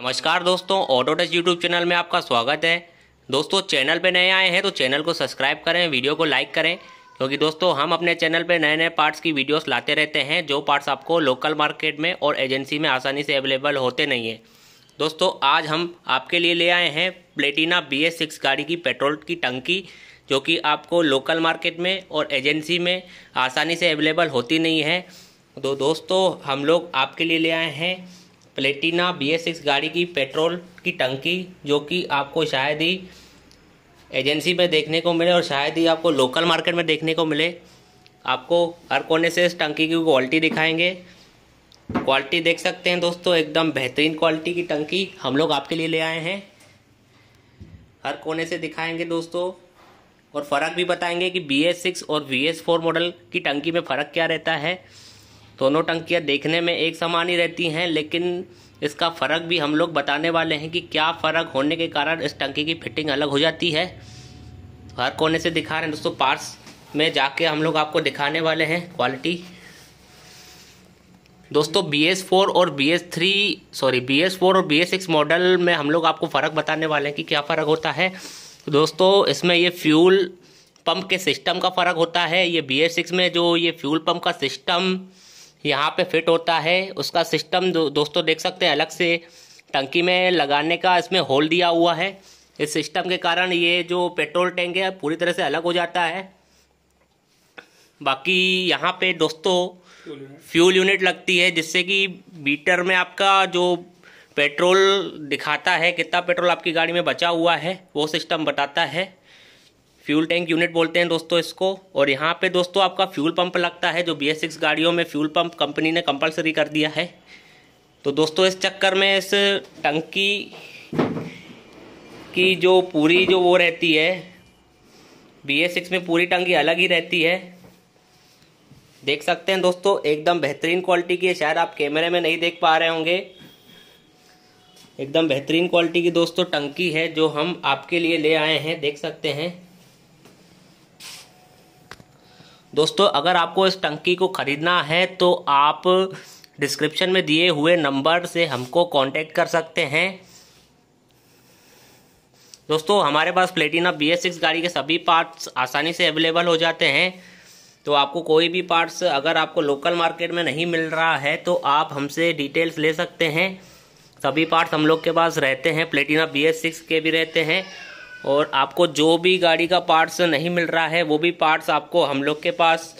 नमस्कार दोस्तों ऑटोटच YouTube channel में आपका स्वागत है दोस्तों चैनल पे नए आए हैं तो चैनल को सब्सक्राइब करें वीडियो को लाइक करें क्योंकि दोस्तों हम अपने चैनल पे नए नए पार्ट्स की वीडियोस लाते रहते हैं जो पार्ट्स आपको लोकल मार्केट में और एजेंसी में आसानी से अवेलेबल होते नहीं है दोस्तों आज हम आपके लिए ले आए हैं प्लेटिना बी गाड़ी की पेट्रोल की टंकी जो कि आपको लोकल मार्केट में और एजेंसी में आसानी से अवेलेबल होती नहीं है तो दोस्तों हम लोग आपके लिए ले आए हैं प्लेटिना बी एस सिक्स गाड़ी की पेट्रोल की टंकी जो कि आपको शायद ही एजेंसी में देखने को मिले और शायद ही आपको लोकल मार्केट में देखने को मिले आपको हर कोने से इस टंकी की क्वालिटी दिखाएंगे क्वालिटी देख सकते हैं दोस्तों एकदम बेहतरीन क्वालिटी की टंकी हम लोग आपके लिए ले आए हैं हर कोने से दिखाएंगे दोस्तों और फ़र्क भी बताएंगे कि बी एस सिक्स और वी एस फोर मॉडल की टंकी में फ़र्क क्या रहता है दोनों टंकियाँ देखने में एक समान ही रहती हैं लेकिन इसका फ़र्क भी हम लोग बताने वाले हैं कि क्या फ़र्क होने के कारण इस टंकी की फिटिंग अलग हो जाती है हर कोने से दिखा रहे हैं दोस्तों पार्ट्स में जाके हम लोग आपको दिखाने वाले हैं क्वालिटी दोस्तों बी एस फोर और B S three sorry B S four और बी एस सिक्स मॉडल में हम लोग आपको फ़र्क बताने वाले हैं कि क्या फ़र्क होता है दोस्तों इसमें ये फ्यूल पंप के सिस्टम का फ़र्क होता है ये बी एस सिक्स में जो ये फ्यूल पंप का सिस्टम यहाँ पे फिट होता है उसका सिस्टम दो, दोस्तों देख सकते हैं अलग से टंकी में लगाने का इसमें होल दिया हुआ है इस सिस्टम के कारण ये जो पेट्रोल टैंक है पूरी तरह से अलग हो जाता है बाकी यहाँ पे दोस्तों फ्यूल यूनिट लगती है जिससे कि बीटर में आपका जो पेट्रोल दिखाता है कितना पेट्रोल आपकी गाड़ी में बचा हुआ है वो सिस्टम बताता है फ्यूल टैंक यूनिट बोलते हैं दोस्तों इसको और यहाँ पे दोस्तों आपका फ्यूल पंप लगता है जो बी एस सिक्स गाड़ियों में फ्यूल पंप कंपनी ने कंपलसरी कर दिया है तो दोस्तों इस चक्कर में इस टंकी की जो पूरी जो वो रहती है बी एस सिक्स में पूरी टंकी अलग ही रहती है देख सकते हैं दोस्तों एकदम बेहतरीन क्वालिटी की है शायद आप कैमरे में नहीं देख पा रहे होंगे एकदम बेहतरीन क्वालिटी की दोस्तों टंकी है जो हम आपके लिए ले आए हैं देख सकते हैं दोस्तों अगर आपको इस टंकी को ख़रीदना है तो आप डिस्क्रिप्शन में दिए हुए नंबर से हमको कांटेक्ट कर सकते हैं दोस्तों हमारे पास प्लेटिना बी एस सिक्स गाड़ी के सभी पार्ट्स आसानी से अवेलेबल हो जाते हैं तो आपको कोई भी पार्ट्स अगर आपको लोकल मार्केट में नहीं मिल रहा है तो आप हमसे डिटेल्स ले सकते हैं सभी पार्ट्स हम लोग के पास रहते हैं प्लेटिना बी एस सिक्स के भी रहते हैं और आपको जो भी गाड़ी का पार्ट्स नहीं मिल रहा है वो भी पार्ट्स आपको हम लोग के पास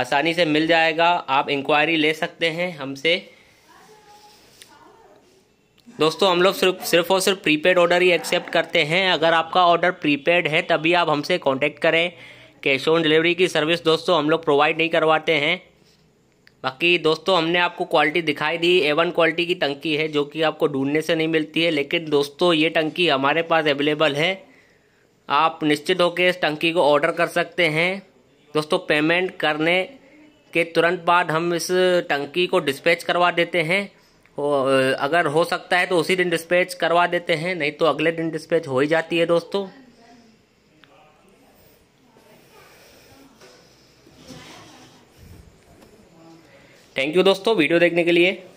आसानी से मिल जाएगा आप इंक्वायरी ले सकते हैं हमसे दोस्तों हम लोग सिर्फ सिर्फ और सिर्फ प्रीपेड ऑर्डर ही एक्सेप्ट करते हैं अगर आपका ऑर्डर प्रीपेड है तभी आप हमसे कांटेक्ट करें कैश ऑन डिलीवरी की सर्विस दोस्तों हम लोग प्रोवाइड नहीं करवाते हैं बाकी दोस्तों हमने आपको क्वालिटी दिखाई दी ए वन क्वालिटी की टंकी है जो कि आपको ढूंढने से नहीं मिलती है लेकिन दोस्तों ये टंकी हमारे पास अवेलेबल है आप निश्चित होकर इस टंकी को ऑर्डर कर सकते हैं दोस्तों पेमेंट करने के तुरंत बाद हम इस टंकी को डिस्पैच करवा देते हैं अगर हो सकता है तो उसी दिन डिस्पैच करवा देते हैं नहीं तो अगले दिन डिस्पैच हो ही जाती है दोस्तों थैंक यू दोस्तों वीडियो देखने के लिए